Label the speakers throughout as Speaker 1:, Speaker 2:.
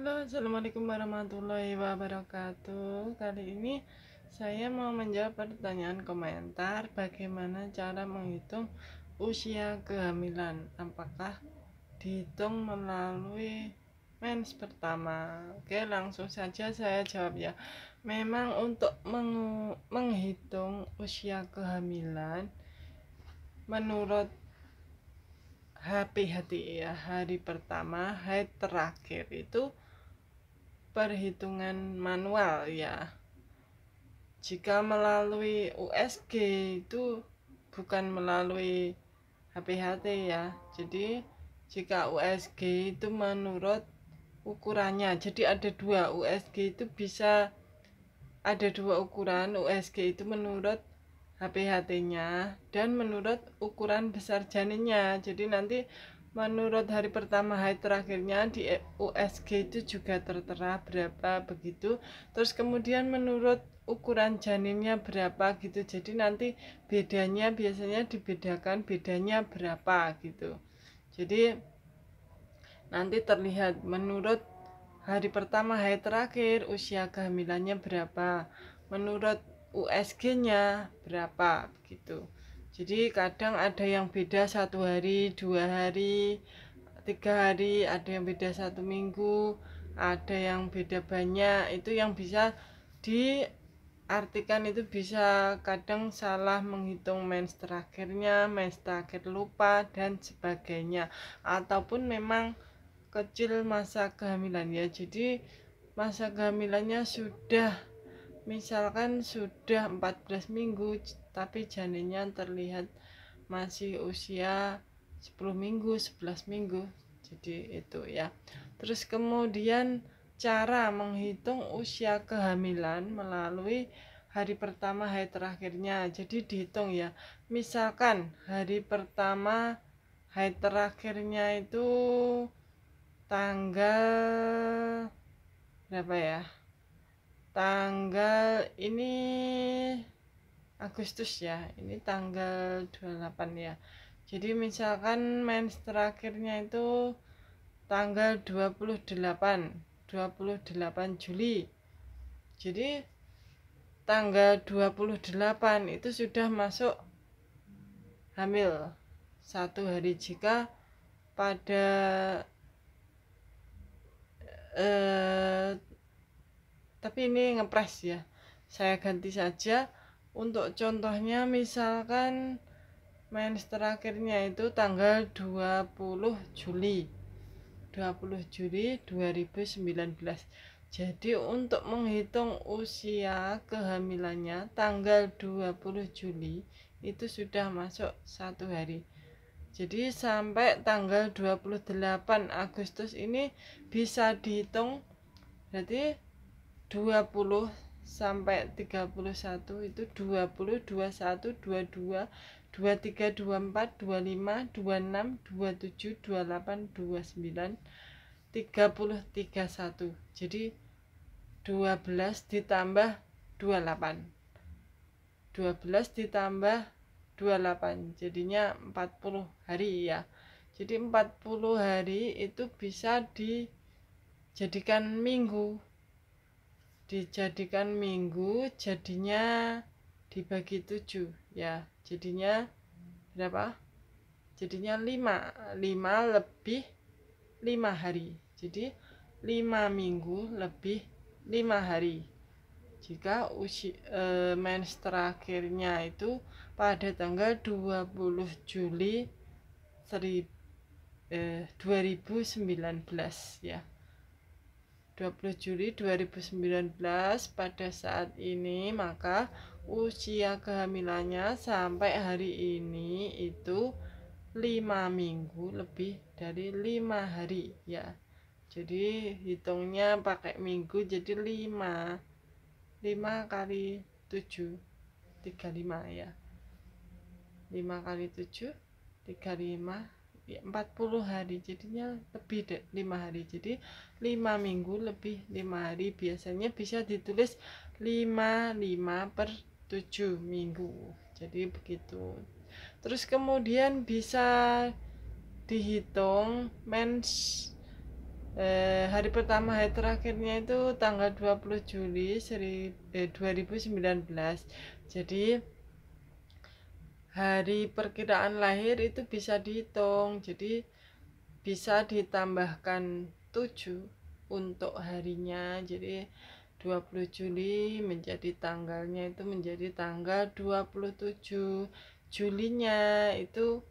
Speaker 1: Halo, Assalamualaikum warahmatullahi wabarakatuh Kali ini saya mau menjawab pertanyaan komentar Bagaimana cara menghitung usia kehamilan Apakah dihitung melalui mens pertama Oke, langsung saja saya jawab ya Memang untuk menghitung usia kehamilan Menurut HPHT ya hari pertama hari terakhir itu perhitungan manual ya jika melalui USG itu bukan melalui HPHT ya jadi jika USG itu menurut ukurannya jadi ada dua USG itu bisa ada dua ukuran USG itu menurut HPHT nya dan menurut ukuran besar janinnya jadi nanti Menurut hari pertama hari terakhirnya di USG itu juga tertera berapa begitu. Terus kemudian menurut ukuran janinnya berapa gitu. Jadi nanti bedanya biasanya dibedakan bedanya berapa gitu. Jadi nanti terlihat menurut hari pertama hari terakhir usia kehamilannya berapa. Menurut USG-nya berapa begitu jadi kadang ada yang beda satu hari dua hari tiga hari ada yang beda satu minggu ada yang beda banyak itu yang bisa diartikan itu bisa kadang salah menghitung mens terakhirnya mens terakhir lupa dan sebagainya ataupun memang kecil masa kehamilan ya jadi masa kehamilannya sudah misalkan sudah 14 minggu tapi janinnya terlihat masih usia 10 minggu, 11 minggu. Jadi itu ya. Terus kemudian cara menghitung usia kehamilan melalui hari pertama hari terakhirnya. Jadi dihitung ya. Misalkan hari pertama hari terakhirnya itu tanggal berapa ya? Tanggal ini Agustus ya ini tanggal 28 ya jadi misalkan mens terakhirnya itu tanggal 28 28 Juli jadi tanggal 28 itu sudah masuk hamil satu hari jika pada eh, tapi ini ngepres ya saya ganti saja untuk contohnya misalkan mens terakhirnya itu tanggal 20 Juli 20 Juli 2019 jadi untuk menghitung usia kehamilannya tanggal 20 Juli itu sudah masuk satu hari jadi sampai tanggal 28 Agustus ini bisa dihitung berarti 20 sampai 31 itu 20, 21, 22, 23, 24, 25, 26, 27, 28, 29, 30, 31. Jadi 12 ditambah 28. 12 ditambah 28. Jadinya 40 hari ya. Jadi 40 hari itu bisa dijadikan minggu dijadikan minggu jadinya dibagi tujuh ya jadinya berapa jadinya lima lima lebih lima hari jadi lima minggu lebih lima hari jika usi, e, mens terakhirnya itu pada tanggal 20 Juli seri, e, 2019 ya 20 Juli 2019 pada saat ini maka usia kehamilannya sampai hari ini itu 5 minggu lebih dari 5 hari ya jadi hitungnya pakai minggu jadi 5 5 kali 7 35 ya 5 kali 7 35 40 iya. hari jadinya lebih 5 hari jadi 5 minggu lebih 5 hari biasanya bisa ditulis 55 per 7 minggu jadi begitu terus kemudian bisa dihitung mens eh, hari pertama hari terakhirnya itu tanggal 20 Juli seri, eh, 2019 jadi hari perkiraan lahir itu bisa dihitung jadi bisa ditambahkan 7 untuk harinya jadi 20 Juli menjadi tanggalnya itu menjadi tanggal 27 Julinya itu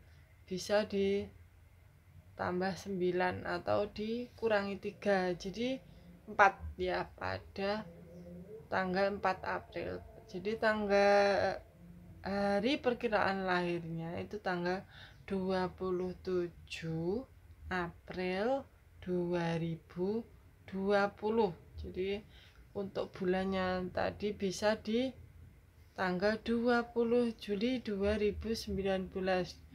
Speaker 1: bisa ditambah 9 atau dikurangi 3 jadi 4 ya pada tanggal 4 April jadi tanggal hari perkiraan lahirnya itu tanggal 27 April 2020 jadi untuk bulannya tadi bisa di tanggal 20 Juli 2019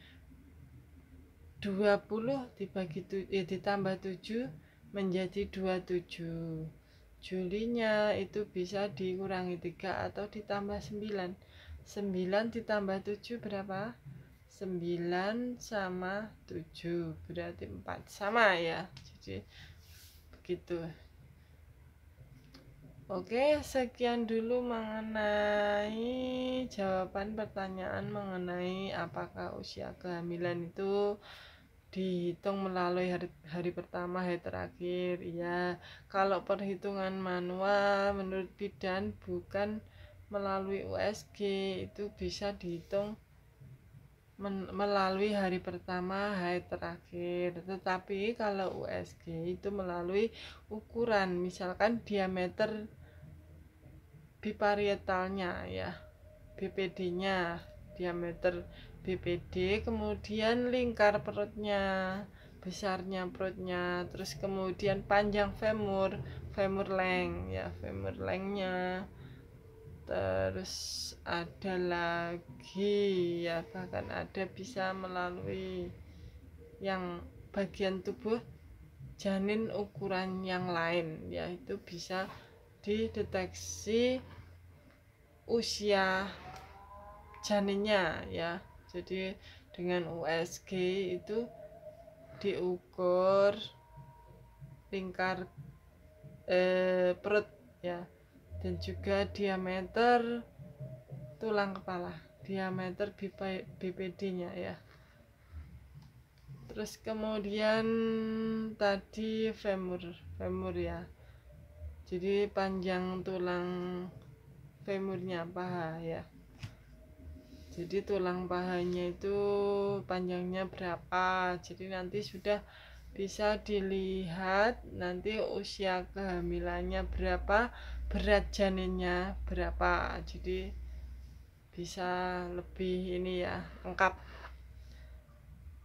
Speaker 1: 20 dibagi tu, ya, ditambah 7 menjadi 27 Julinya itu bisa dikurangi 3 atau ditambah 9 9 ditambah 7 berapa? 9 sama 7 berarti 4 sama ya jadi begitu Oke sekian dulu mengenai jawaban pertanyaan mengenai apakah usia kehamilan itu dihitung melalui hari, hari pertama hari terakhir ya kalau perhitungan manual menurut bidan bukan melalui USG itu bisa dihitung melalui hari pertama hari terakhir tetapi kalau USG itu melalui ukuran misalkan diameter biparietalnya ya BPD nya diameter BPD kemudian lingkar perutnya besarnya perutnya terus kemudian panjang femur femur length ya femur lengthnya terus ada lagi ya bahkan ada bisa melalui yang bagian tubuh janin ukuran yang lain yaitu bisa dideteksi usia janinnya ya jadi dengan USG itu diukur lingkar eh, perut ya dan juga diameter tulang kepala diameter BPD-nya ya terus kemudian tadi femur femur ya jadi panjang tulang femurnya paha ya jadi tulang pahanya itu panjangnya berapa jadi nanti sudah bisa dilihat nanti usia kehamilannya berapa berat janinnya berapa jadi bisa lebih ini ya lengkap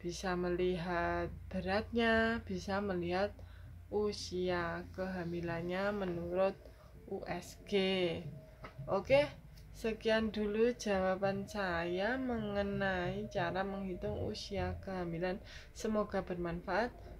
Speaker 1: bisa melihat beratnya bisa melihat usia kehamilannya menurut USG oke sekian dulu jawaban saya mengenai cara menghitung usia kehamilan semoga bermanfaat